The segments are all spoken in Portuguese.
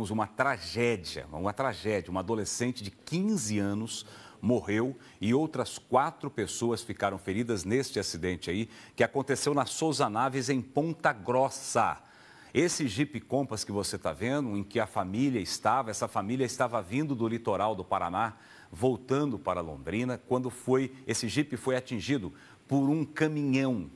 temos uma tragédia, uma tragédia. Uma adolescente de 15 anos morreu e outras quatro pessoas ficaram feridas neste acidente aí, que aconteceu na Souza Naves, em Ponta Grossa. Esse Jeep Compass que você está vendo, em que a família estava, essa família estava vindo do litoral do Paraná, voltando para Londrina, quando foi esse Jeep foi atingido por um caminhão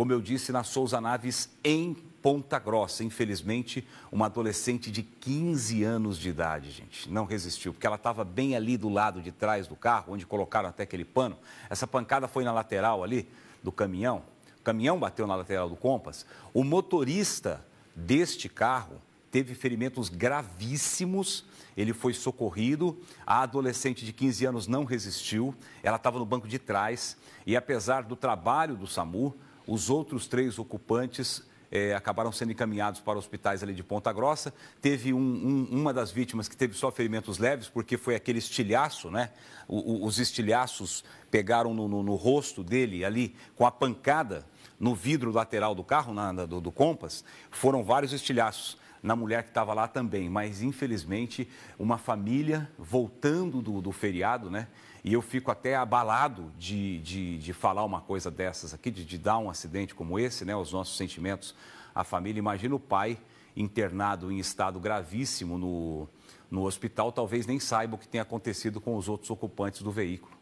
como eu disse, na Souza Naves, em Ponta Grossa. Infelizmente, uma adolescente de 15 anos de idade, gente, não resistiu, porque ela estava bem ali do lado de trás do carro, onde colocaram até aquele pano. Essa pancada foi na lateral ali do caminhão. O caminhão bateu na lateral do Compass. O motorista deste carro teve ferimentos gravíssimos. Ele foi socorrido. A adolescente de 15 anos não resistiu. Ela estava no banco de trás e, apesar do trabalho do SAMU, os outros três ocupantes é, acabaram sendo encaminhados para hospitais ali de Ponta Grossa. Teve um, um, uma das vítimas que teve só ferimentos leves, porque foi aquele estilhaço, né? O, o, os estilhaços pegaram no, no, no, rosto dele ali com a pancada no vidro lateral do carro, na, na, do, do Compass. Foram vários estilhaços na mulher que estava lá também. Mas, infelizmente, uma família voltando do, do feriado, né? E eu fico até abalado de, de, de falar uma coisa dessas aqui, de, de dar um acidente como esse, né? Os nossos sentimentos à família. Imagina o pai internado em estado gravíssimo no, no hospital, talvez nem saiba o que tem acontecido com os outros ocupantes do veículo.